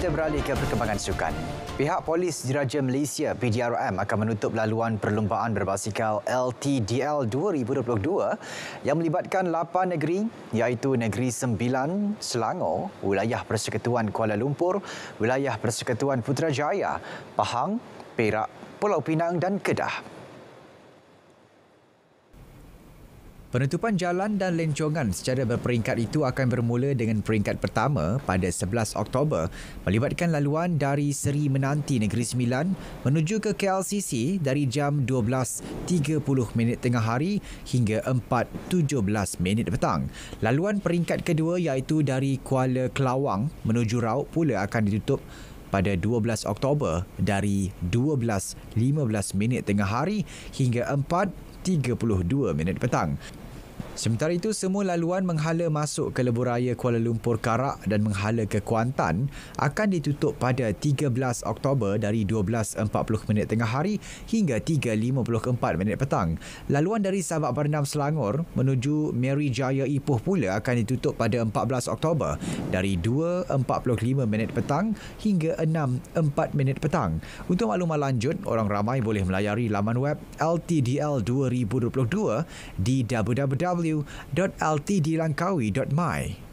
Kita beralih ke perkembangan sukan. Pihak Polis Diraja Malaysia PDRM akan menutup laluan perlumbaan berbasikal LTDL 2022 yang melibatkan lapan negeri iaitu Negeri Sembilan, Selangor, Wilayah Persekutuan Kuala Lumpur, Wilayah Persekutuan Putrajaya, Pahang, Perak, Pulau Pinang dan Kedah. Penutupan jalan dan lencongan secara berperingkat itu akan bermula dengan peringkat pertama pada 11 Oktober melibatkan laluan dari Seri Menanti Negeri Sembilan menuju ke KLCC dari jam 12.30 minit tengah hari hingga 4.17 minit petang. Laluan peringkat kedua iaitu dari Kuala Kelawang menuju Rauk pula akan ditutup pada 12 Oktober dari 12.15 minit tengah hari hingga 32 minit petang. Sementara itu, semua laluan menghala masuk ke Leburaya Kuala Lumpur Karak dan menghala ke Kuantan akan ditutup pada 13 Oktober dari 12.40 minit tengah hari hingga 3.54 petang. Laluan dari Sabak Bernam Selangor menuju Mary Jaya Ipoh pula akan ditutup pada 14 Oktober dari 2.45 petang hingga 6.4 petang. Untuk maklumat lanjut, orang ramai boleh melayari laman web LTDL 2022 di www www.ltdlangkawi.my.